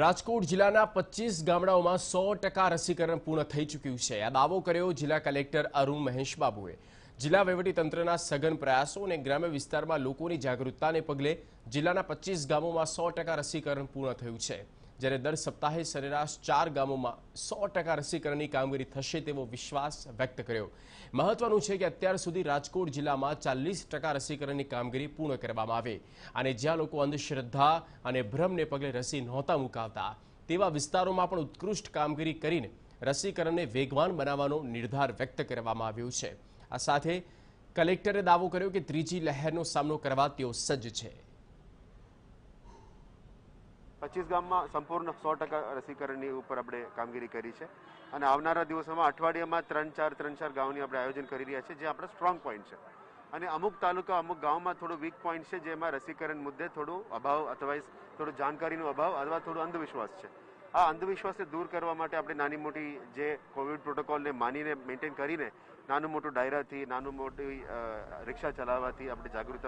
રાજકોટ જિલ્લાના પચીસ ગામડાઓમાં સો ટકા રસીકરણ પૂર્ણ થઈ ચૂક્યું છે આ દાવો કર્યો જિલ્લા કલેક્ટર અરુણ મહેશબાબુએ જિલ્લા વહીવટીતંત્રના સઘન પ્રયાસો અને ગ્રામ્ય વિસ્તારમાં લોકોની જાગૃતતાને પગલે જિલ્લાના પચીસ ગામોમાં સો ટકા રસીકરણ પૂર્ણ થયું છે જ્યારે દર સપ્તાહે સરેરાશ ચાર ગામોમાં સો ટકા રસીકરણની કામગીરી થશે તેવો વિશ્વાસ વ્યક્ત કર્યો મહત્વનું છે કે અત્યાર સુધી રાજકોટ જિલ્લામાં ચાલીસ ટકા રસીકરણની કામગીરી પૂર્ણ કરવામાં આવે અને જ્યાં લોકો અંધશ્રદ્ધા અને ભ્રમને પગલે રસી નહોતા મુકાવતા તેવા વિસ્તારોમાં પણ ઉત્કૃષ્ટ કામગીરી કરીને રસીકરણને વેગવાન બનાવવાનો નિર્ધાર વ્યક્ત કરવામાં આવ્યો છે આ સાથે કલેક્ટરે દાવો કર્યો કે ત્રીજી લહેરનો સામનો કરવા તેઓ સજ્જ છે પચીસ ગામમાં સંપૂર્ણ સો ટકા રસીકરણની ઉપર આપણે કામગીરી કરી છે અને આવનારા દિવસોમાં અઠવાડિયામાં ત્રણ ચાર ત્રણ ચાર ગામની આપણે આયોજન કરી રહ્યા છીએ જે આપણો સ્ટ્રોંગ પોઈન્ટ છે અને અમુક તાલુકા અમુક ગામમાં થોડું વીક પોઈન્ટ છે જેમાં રસીકરણ મુદ્દે થોડો અભાવ અથવા થોડું જાણકારીનો અભાવ અથવા થોડો અંધવિશ્વાસ છે આ અંધવિશ્વાસને દૂર કરવા માટે આપણે નાની મોટી જે કોવિડ પ્રોટોકોલને માનીને મેન્ટેન કરીને નાનું મોટું ડાયરાથી નાનું મોટી રિક્ષા ચલાવવાથી આપણે જાગૃત